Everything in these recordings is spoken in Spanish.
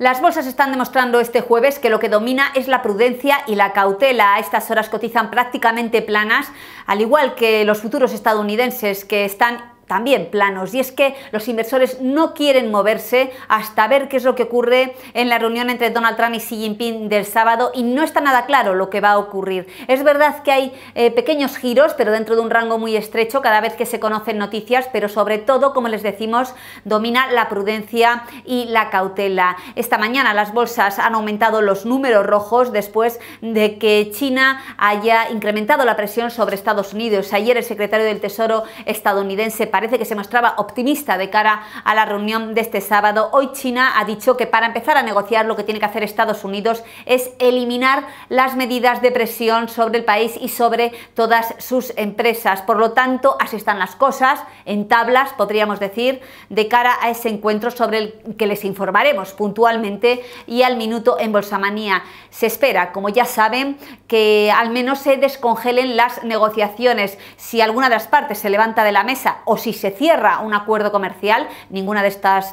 Las bolsas están demostrando este jueves que lo que domina es la prudencia y la cautela. A estas horas cotizan prácticamente planas, al igual que los futuros estadounidenses que están también planos, y es que los inversores no quieren moverse hasta ver qué es lo que ocurre en la reunión entre Donald Trump y Xi Jinping del sábado, y no está nada claro lo que va a ocurrir. Es verdad que hay eh, pequeños giros, pero dentro de un rango muy estrecho cada vez que se conocen noticias, pero sobre todo, como les decimos, domina la prudencia y la cautela. Esta mañana las bolsas han aumentado los números rojos después de que China haya incrementado la presión sobre Estados Unidos. Ayer el secretario del Tesoro estadounidense parece que se mostraba optimista de cara a la reunión de este sábado. Hoy China ha dicho que para empezar a negociar lo que tiene que hacer Estados Unidos es eliminar las medidas de presión sobre el país y sobre todas sus empresas. Por lo tanto, así están las cosas, en tablas, podríamos decir, de cara a ese encuentro sobre el que les informaremos puntualmente y al minuto en Bolsamanía. Se espera, como ya saben, que al menos se descongelen las negociaciones. Si alguna de las partes se levanta de la mesa o si si se cierra un acuerdo comercial, ninguna de estas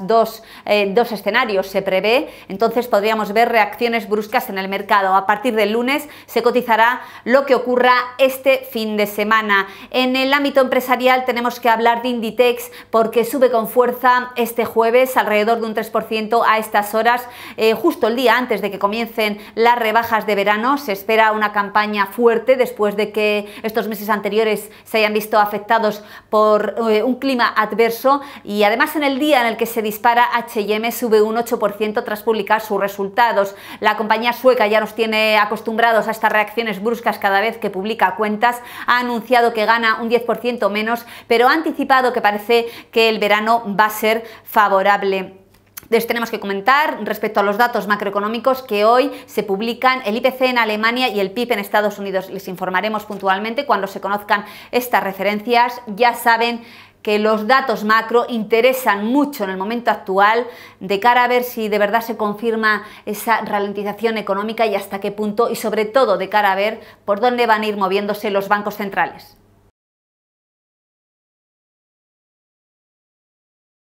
eh, dos, escenarios se prevé, entonces podríamos ver reacciones bruscas en el mercado. A partir del lunes se cotizará lo que ocurra este fin de semana. En el ámbito empresarial tenemos que hablar de Inditex porque sube con fuerza este jueves alrededor de un 3% a estas horas, eh, justo el día antes de que comiencen las rebajas de verano. Se espera una campaña fuerte después de que estos meses anteriores se hayan visto afectados por eh, eh, un clima adverso y además en el día en el que se dispara HM sube un 8% tras publicar sus resultados. La compañía sueca ya nos tiene acostumbrados a estas reacciones bruscas cada vez que publica cuentas. Ha anunciado que gana un 10% menos, pero ha anticipado que parece que el verano va a ser favorable. Entonces tenemos que comentar respecto a los datos macroeconómicos que hoy se publican el IPC en Alemania y el PIB en Estados Unidos. Les informaremos puntualmente cuando se conozcan estas referencias. Ya saben que los datos macro interesan mucho en el momento actual de cara a ver si de verdad se confirma esa ralentización económica y hasta qué punto y sobre todo de cara a ver por dónde van a ir moviéndose los bancos centrales.